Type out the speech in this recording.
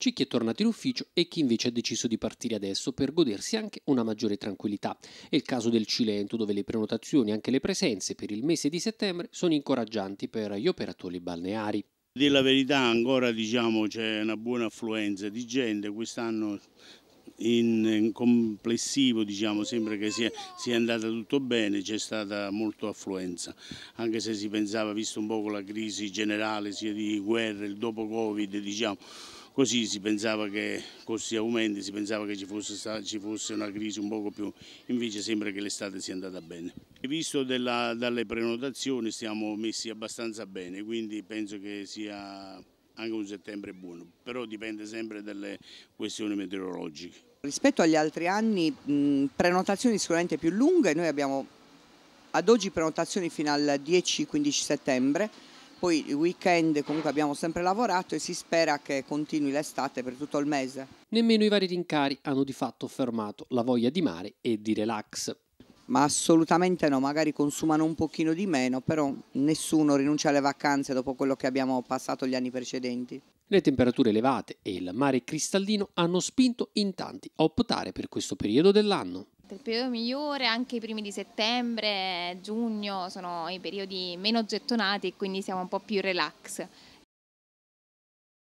C'è chi è tornato in ufficio e chi invece ha deciso di partire adesso per godersi anche una maggiore tranquillità. È il caso del Cilento, dove le prenotazioni e anche le presenze per il mese di settembre sono incoraggianti per gli operatori balneari. Dire la verità, ancora diciamo, c'è una buona affluenza di gente, quest'anno in, in, complessivo diciamo, sembra che sia, sia andata tutto bene, c'è stata molto affluenza, anche se si pensava, visto un po' la crisi generale sia di guerra, il dopo Covid, diciamo, Così si pensava che con questi aumenti si pensava che ci fosse, ci fosse, una crisi un poco più, invece sembra che l'estate sia andata bene. Visto della, dalle prenotazioni siamo messi abbastanza bene, quindi penso che sia anche un settembre buono, però dipende sempre dalle questioni meteorologiche. Rispetto agli altri anni, prenotazioni sicuramente più lunghe, noi abbiamo ad oggi prenotazioni fino al 10-15 settembre, poi il weekend comunque abbiamo sempre lavorato e si spera che continui l'estate per tutto il mese. Nemmeno i vari rincari hanno di fatto fermato la voglia di mare e di relax. Ma assolutamente no, magari consumano un pochino di meno, però nessuno rinuncia alle vacanze dopo quello che abbiamo passato gli anni precedenti. Le temperature elevate e il mare cristallino hanno spinto in tanti a optare per questo periodo dell'anno il periodo migliore, anche i primi di settembre, giugno sono i periodi meno gettonati e quindi siamo un po' più relax.